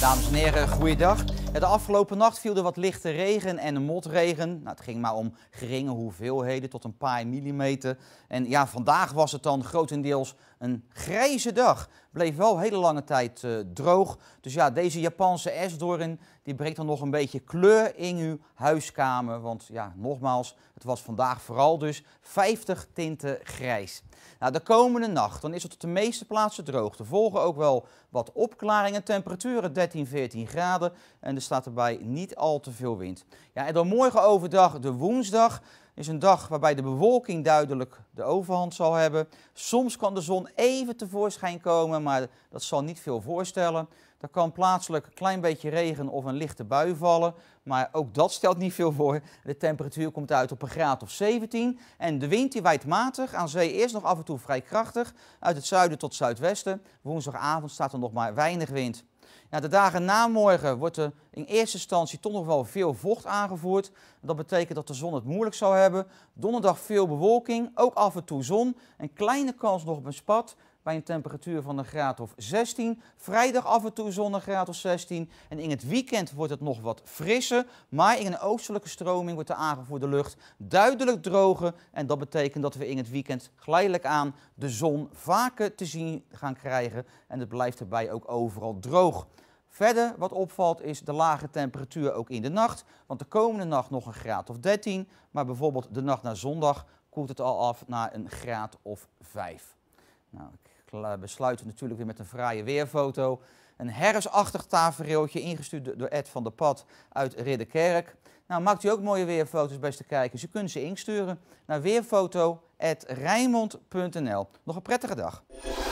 Dames en heren, goeiedag. De afgelopen nacht viel er wat lichte regen en motregen. Nou, het ging maar om geringe hoeveelheden tot een paar millimeter. En ja, vandaag was het dan grotendeels een grijze dag. Bleef wel hele lange tijd eh, droog. Dus ja, deze Japanse S-doorn die brengt dan nog een beetje kleur in uw huiskamer. Want ja, nogmaals, het was vandaag vooral dus 50 tinten grijs. Nou, de komende nacht dan is het op de meeste plaatsen droog. De volgen ook wel wat opklaringen, temperaturen 13, 14 graden en er staat erbij niet al te veel wind. Ja, en dan morgen overdag de woensdag is een dag waarbij de bewolking duidelijk de overhand zal hebben. Soms kan de zon even tevoorschijn komen, maar dat zal niet veel voorstellen. Er kan plaatselijk een klein beetje regen of een lichte bui vallen, maar ook dat stelt niet veel voor. De temperatuur komt uit op een graad of 17 en de wind die waait matig, aan zee is nog af en toe vrij krachtig, uit het zuiden tot zuidwesten. Woensdagavond staat er nog maar weinig wind de dagen na morgen wordt er in eerste instantie toch nog wel veel vocht aangevoerd. Dat betekent dat de zon het moeilijk zou hebben. Donderdag veel bewolking, ook af en toe zon. Een kleine kans nog op een spat bij een temperatuur van een graad of 16. Vrijdag af en toe zonnegraad graad of 16. En in het weekend wordt het nog wat frisser. Maar in een oostelijke stroming wordt de aangevoerde lucht duidelijk droger. En dat betekent dat we in het weekend geleidelijk aan de zon vaker te zien gaan krijgen. En het blijft erbij ook overal droog. Verder wat opvalt is de lage temperatuur ook in de nacht. Want de komende nacht nog een graad of 13. Maar bijvoorbeeld de nacht naar zondag koelt het al af naar een graad of 5. Nou, besluiten natuurlijk weer met een fraaie weerfoto. Een hersachtig tafereeltje ingestuurd door Ed van der Pad uit Ridderkerk. Nou, maakt u ook mooie weerfoto's, beste kijkers. U kunt ze insturen naar weerfoto.rijmond.nl. Nog een prettige dag.